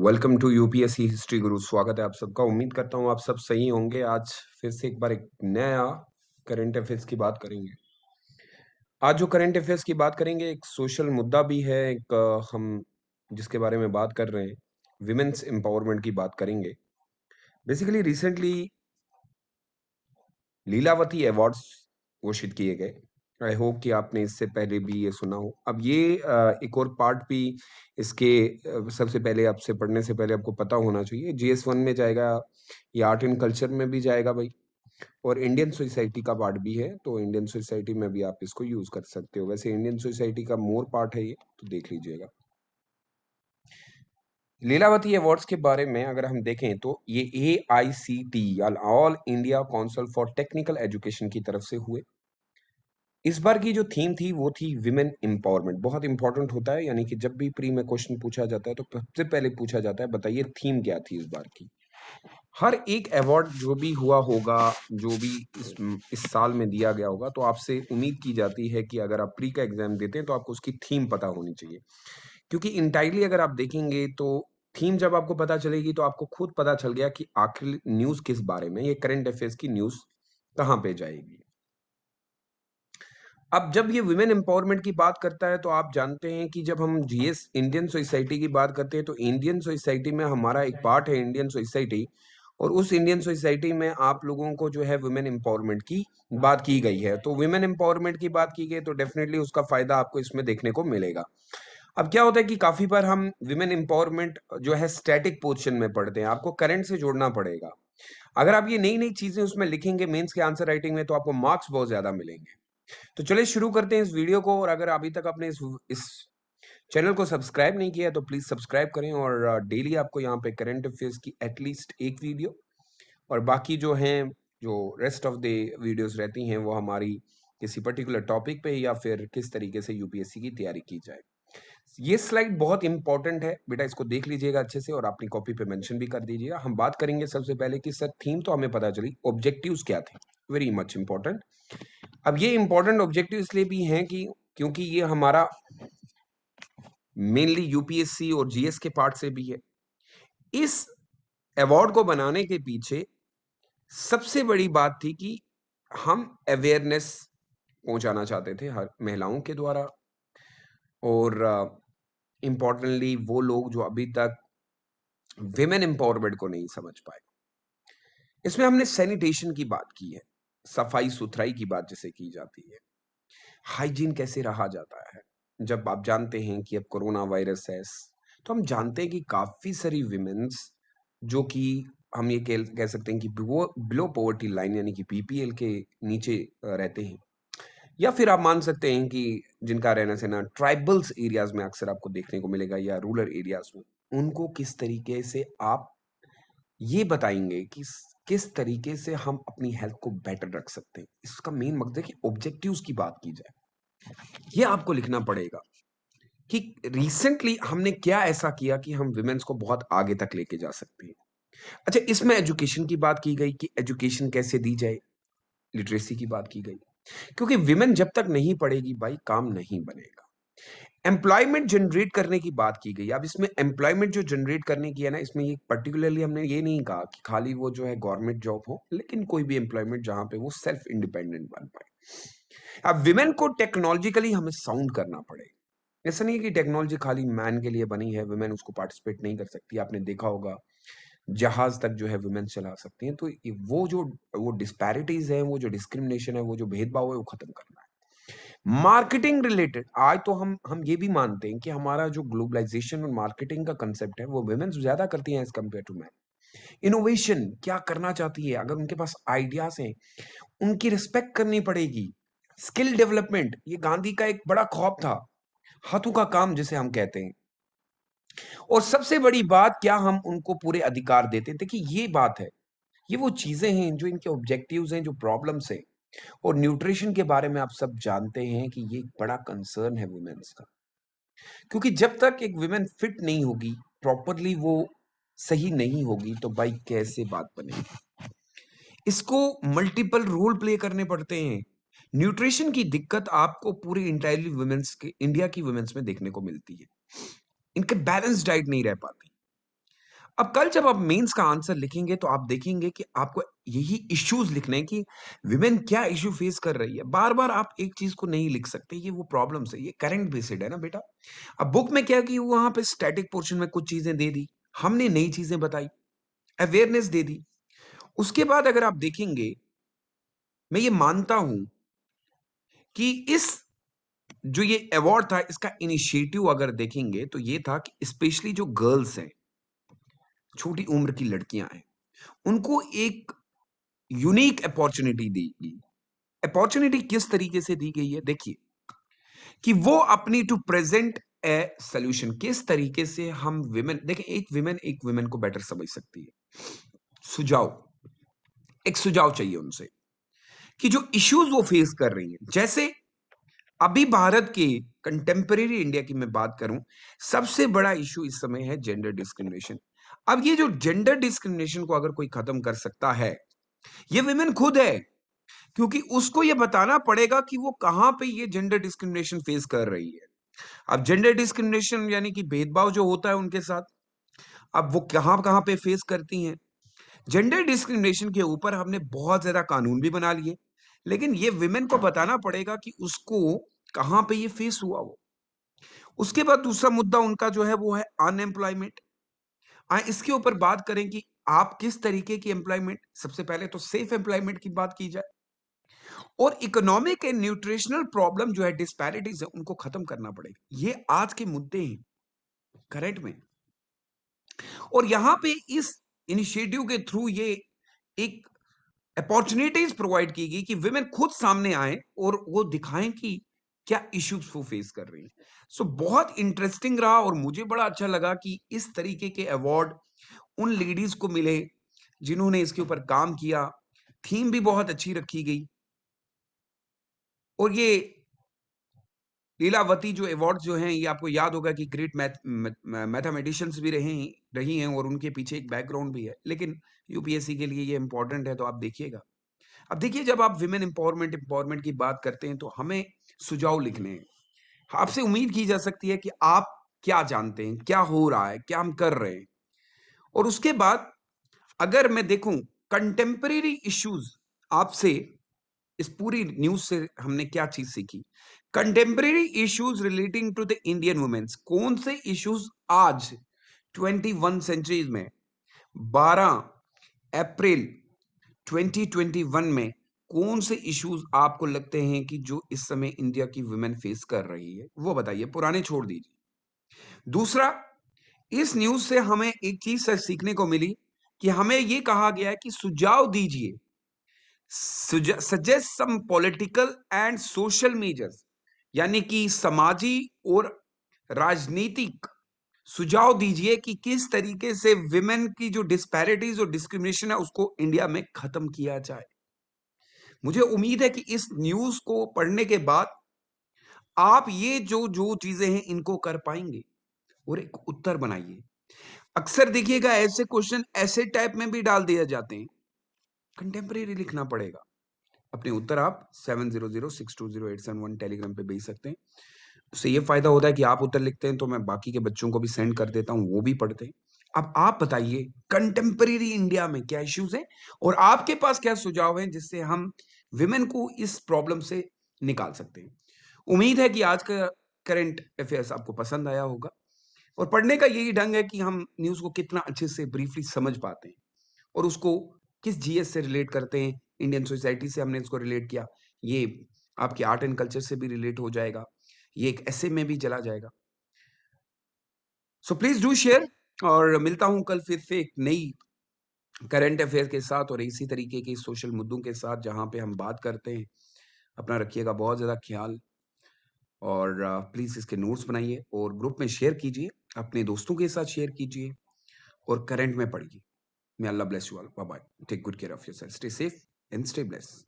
welcome to UPSC history गुरु स्वागत है आप सबका उम्मीद करता हूँ आप सब सही होंगे आज फिर से एक बार एक नया करंट अफेयर्स की बात करेंगे आज जो करंट अफेयर्स की बात करेंगे एक सोशल मुद्दा भी है एक हम जिसके बारे में बात कर रहे हैं विमेन्स एम्पावरमेंट की बात करेंगे बेसिकली रिसेंटली लीलावती अवार्ड्स घोषित किए गए आई होप कि आपने इससे पहले भी ये सुना हो अब ये एक और पार्ट भी इसके सबसे पहले आपसे पढ़ने से पहले आपको पता होना चाहिए जी एस वन में जाएगा या आर्ट एंड कल्चर में भी जाएगा भाई और इंडियन सोसाइटी का पार्ट भी है तो इंडियन सोसाइटी में भी आप इसको यूज कर सकते हो वैसे इंडियन सोसाइटी का मोर पार्ट है ये तो देख लीजिएगा लीलावती अवार्ड्स के बारे में अगर हम देखें तो ये A I C T all India council for technical education की तरफ से हुए इस बार की जो थीम थी वो थी विमेन एम्पावरमेंट बहुत इंपॉर्टेंट होता है यानी कि जब भी प्री में क्वेश्चन पूछा जाता है तो सबसे पहले पूछा जाता है बताइए थीम क्या थी इस बार की हर एक अवार्ड जो भी हुआ होगा जो भी इस, इस साल में दिया गया होगा तो आपसे उम्मीद की जाती है कि अगर आप प्री का एग्जाम देते हैं तो आपको उसकी थीम पता होनी चाहिए क्योंकि इंटायरली अगर आप देखेंगे तो थीम जब आपको पता चलेगी तो आपको खुद पता चल गया कि आखिर न्यूज किस बारे में ये करंट अफेयर्स की न्यूज कहाँ पे जाएगी अब जब ये वुमेन एम्पावरमेंट की बात करता है तो आप जानते हैं कि जब हम जीएस इंडियन सोसाइटी की बात करते हैं तो इंडियन सोसाइटी में हमारा एक पार्ट है इंडियन सोसाइटी और उस इंडियन सोसाइटी में आप लोगों को जो है वुमेन एम्पावरमेंट की बात की गई है तो वुमेन एम्पावरमेंट की बात की गई तो डेफिनेटली उसका फायदा आपको इसमें देखने को मिलेगा अब क्या होता है कि काफी बार हम वुमेन एम्पावरमेंट जो है स्टैटिक पोजिशन में पढ़ते हैं आपको करंट से जोड़ना पड़ेगा अगर आप ये नई नई चीजें उसमें लिखेंगे मेंस के आंसर राइटिंग में तो आपको मार्क्स बहुत ज्यादा मिलेंगे तो चलिए शुरू करते हैं इस वीडियो को और अगर अभी तक आपने इस इस चैनल को सब्सक्राइब नहीं किया तो प्लीज़ सब्सक्राइब करें और डेली आपको यहाँ पे करंट अफेयर्स की एटलीस्ट एक वीडियो और बाकी जो हैं जो रेस्ट ऑफ द वीडियोस रहती हैं वो हमारी किसी पर्टिकुलर टॉपिक पे या फिर किस तरीके से यूपीएससी की तैयारी की जाए ये स्लाइड बहुत इंपॉर्टेंट है बेटा इसको देख लीजिएगा अच्छे से और अपनी कॉपी पे मेंशन भी कर दीजिएगा हम बात करेंगे सबसे पहले कि सर थीम तो हमें पता चली ऑब्जेक्टिव्स क्या थे वेरी मच इंपॉर्टेंट अब ये इंपॉर्टेंट ऑब्जेक्टिव इसलिए भी हैं कि क्योंकि ये हमारा मेनली यूपीएससी और जीएस के पार्ट से भी है इस अवार्ड को बनाने के पीछे सबसे बड़ी बात थी कि हम अवेयरनेस पहुंचाना चाहते थे हर महिलाओं के द्वारा और इम्पोर्टेंटली uh, वो लोग जो अभी तक विमेन एम्पावरमेंट को नहीं समझ पाए इसमें हमने सैनिटेशन की बात की है सफाई सुथराई की बात जैसे की जाती है हाइजीन कैसे रहा जाता है जब आप जानते हैं कि अब कोरोना वायरस है तो हम जानते हैं कि काफ़ी सारी विमेन्स जो कि हम ये कह सकते हैं कि वो बिलो पॉवर्टी लाइन यानी कि पीपीएल के नीचे रहते हैं या फिर आप मान सकते हैं कि जिनका रहना सहना ट्राइबल्स एरियाज में अक्सर आपको देखने को मिलेगा या रूरल एरियाज में उनको किस तरीके से आप ये बताएंगे कि किस तरीके से हम अपनी हेल्थ को बेटर रख सकते हैं इसका मेन मकसद है कि ऑब्जेक्टिव्स की बात की जाए ये आपको लिखना पड़ेगा कि रिसेंटली हमने क्या ऐसा किया कि हम विमेन्स को बहुत आगे तक लेके जा सकते हैं अच्छा इसमें एजुकेशन की बात की गई कि एजुकेशन कैसे दी जाए लिटरेसी की बात की गई क्योंकि विमेन जब तक नहीं पढ़ेगी भाई काम नहीं बनेगा एम्प्लॉयमेंट जनरेट करने की बात की गई अब इसमें एम्प्लॉयमेंट जो जनरेट करने की है ना इसमें ये पर्टिकुलरली हमने ये नहीं कहा कि खाली वो जो है गवर्नमेंट जॉब हो लेकिन कोई भी एम्प्लॉयमेंट जहां पे वो सेल्फ इंडिपेंडेंट बन पाए अब विमेन को टेक्नोलॉजिकली हमें साउंड करना पड़ेगा ऐसा नहीं है कि टेक्नोलॉजी खाली मैन के लिए बनी है वुमेन उसको पार्टिसिपेट नहीं कर सकती आपने देखा होगा जहाज तक जो है वुमेन चला सकती हैं तो वो जो वो डिस्पैरिटीज हैं वो जो डिस्क्रिमिनेशन है वो जो भेदभाव है वो खत्म करना मार्केटिंग रिलेटेड आज तो हम हम ये भी मानते हैं कि हमारा जो ग्लोबलाइजेशन और मार्केटिंग का कंसेप्ट है वो वुमेन्स ज्यादा करती हैं as compared to man innovation क्या करना चाहती है अगर उनके पास आइडियाज हैं उनकी रिस्पेक्ट करनी पड़ेगी स्किल डेवलपमेंट ये गांधी का एक बड़ा खौफ था हाथों का काम जिसे हम कहते हैं और सबसे बड़ी बात क्या हम उनको पूरे अधिकार देते हैं देखिए ये बात है ये वो चीजें हैं जो इनके ऑब्जेक्टिव्स हैं जो प्रॉब्लम्स हैं और न्यूट्रिशन के बारे में आप सब जानते हैं कि ये बड़ा कंसर्न है वुमेन्स का क्योंकि जब तक एक वुमेन फिट नहीं होगी प्रॉपरली वो सही नहीं होगी तो भाई कैसे बात बनेगी इसको मल्टीपल रोल प्ले करने पड़ते हैं न्यूट्रिशन की दिक्कत आपको पूरी इंटायरली वुमेन्स के इंडिया की वुमेन्स में देखने को मिलती है इनके बैलेंस डाइट नहीं रह पाती अब कल जब आप मेंस का आंसर लिखेंगे तो आप देखेंगे कि आपको यही इश्यूज लिखने हैं कि विमेन क्या इश्यू फेस कर रही है बार बार आप एक चीज को नहीं लिख सकते ये वो प्रॉब्लम है ये करंट बेसिड है ना बेटा अब बुक में क्या कि वहां पे स्टैटिक पोर्शन में कुछ चीजें दे दी हमने नई चीजें बताई अवेयरनेस दे दी उसके बाद अगर आप देखेंगे मैं ये मानता हूं कि इस जो ये अवार्ड था इसका इनिशिएटिव अगर देखेंगे तो ये था कि स्पेशली जो गर्ल्स हैं छोटी उम्र की लड़कियां हैं उनको एक यूनिक अपॉर्चुनिटी दी गई अपॉर्चुनिटी किस तरीके से दी गई है देखिए कि वो अपनी टू प्रेजेंट ए सोल्यूशन किस तरीके से हम विमेन देखें एक विमेन एक विमेन को बेटर समझ सकती है सुझाव एक सुझाव चाहिए उनसे कि जो इश्यूज वो फेस कर रही हैं जैसे अभी भारत के कंटेम्परे इंडिया की मैं बात करूं सबसे बड़ा इशू इस समय है जेंडर डिस्क्रिमिनेशन अब ये जो जेंडर डिस्क्रिमिनेशन को अगर कोई खत्म कर सकता है ये विमेन खुद है क्योंकि उसको ये बताना पड़ेगा कि वो कहां पे ये जेंडर डिस्क्रिमिनेशन फेस कर रही है अब जेंडर डिस्क्रिमिनेशन यानी कि भेदभाव जो होता है उनके साथ अब वो कहां कहां पे फेस करती हैं जेंडर डिस्क्रिमिनेशन के ऊपर हमने बहुत ज्यादा कानून भी बना लिए लेकिन ये विमेन को बताना पड़ेगा कि उसको कहां पे ये फेस हुआ वो उसके बाद दूसरा मुद्दा उनका जो है वो है अनएम्प्लॉयमेंट इसके ऊपर बात करें कि आप किस तरीके की एम्प्लॉयमेंट सबसे पहले तो सेफ एम्प्लॉयमेंट की बात की जाए और इकोनॉमिक एंड न्यूट्रिशनल प्रॉब्लम जो है डिस्पैरिटीज है उनको खत्म करना पड़ेगा ये आज के मुद्दे हैं करेंट में और यहां पे इस इनिशिएटिव के थ्रू ये एक अपॉर्चुनिटीज प्रोवाइड की गई कि विमेन खुद सामने आए और वो दिखाएं कि क्या इश्यूज वो फेस कर रही है सो so, बहुत इंटरेस्टिंग रहा और मुझे बड़ा अच्छा लगा कि इस तरीके के अवार्ड उन लेडीज को मिले जिन्होंने इसके ऊपर काम किया थीम भी बहुत अच्छी रखी गई और ये लीलावती जो अवार्ड जो हैं ये आपको याद होगा कि ग्रेट मैथ मैथमेटिशियंस भी रहे रही हैं और उनके पीछे एक बैकग्राउंड भी है लेकिन यूपीएससी के लिए ये इंपॉर्टेंट है तो आप देखिएगा अब देखिए जब आप विमेन एम्पावरमेंट एम्पावरमेंट की बात करते हैं तो हमें सुझाव लिखने हैं आपसे उम्मीद की जा सकती है कि आप क्या जानते हैं क्या हो रहा है क्या हम कर रहे हैं और उसके बाद अगर मैं देखूं कंटेम्परेरी इश्यूज आपसे इस पूरी न्यूज से हमने क्या चीज सीखी contemporary issues relating to the Indian women's कौन से इश्यूज आज 21 सेंचुरी में 12 अप्रैल 2021 में कौन से इश्यूज आपको लगते हैं कि जो इस समय इंडिया की वुमेन फेस कर रही है वो बताइए पुराने छोड़ दीजिए दूसरा इस न्यूज से हमें एक चीज से सीखने को मिली कि हमें ये कहा गया है कि सुझाव दीजिए suggest some political and social measures यानी कि सामाजिक और राजनीतिक सुझाव दीजिए कि किस तरीके से विमेन की जो डिस्पैरिटीज और डिस्क्रिमिनेशन है उसको इंडिया में खत्म किया जाए मुझे उम्मीद है कि इस न्यूज को पढ़ने के बाद आप ये जो जो चीजें हैं इनको कर पाएंगे और एक उत्तर बनाइए अक्सर देखिएगा ऐसे क्वेश्चन ऐसे टाइप में भी डाल दिए जाते हैं कंटेम्प्रेरी लिखना पड़ेगा अपने उत्तर आप seven zero zero six two zero eight seven one Telegram पे भेज सकते हैं उससे ये फायदा होता है कि आप उत्तर लिखते हैं तो मैं बाकी के बच्चों को भी सेंड कर देता हूँ वो भी पढ़ते हैं अब आप बताइए कंटेम्परेरी इंडिया में क्या इश्यूज हैं और आपके पास क्या सुझाव हैं जिससे हम विमेन को इस प्रॉब्लम से निकाल सकते हैं उम्मीद है कि आज का करंट अफेयर्स आपको पसंद आया होगा और पढ़ने का यही ढंग है कि हम न्यूज़ को कितना अच्छे से ब्रीफली समझ पाते हैं और उसको किस जीएस से रिलेट करते हैं इंडियन सोसाइटी से हमने इसको रिलेट किया ये आपके आर्ट एंड कल्चर से भी रिलेट हो जाएगा ये एक ऐसे में भी जला जाएगा सो प्लीज डू शेयर और मिलता हूं कल फिर से एक नई करंट अफेयर के साथ और इसी तरीके के सोशल मुद्दों के साथ जहां पे हम बात करते हैं अपना रखिएगा बहुत ज़्यादा ख्याल और प्लीज़ इसके नोट्स बनाइए और ग्रुप में शेयर कीजिए अपने दोस्तों के साथ शेयर कीजिए और करंट में पढ़िए मैं Allah bless you all bye bye take good care of yourself stay safe and stay bless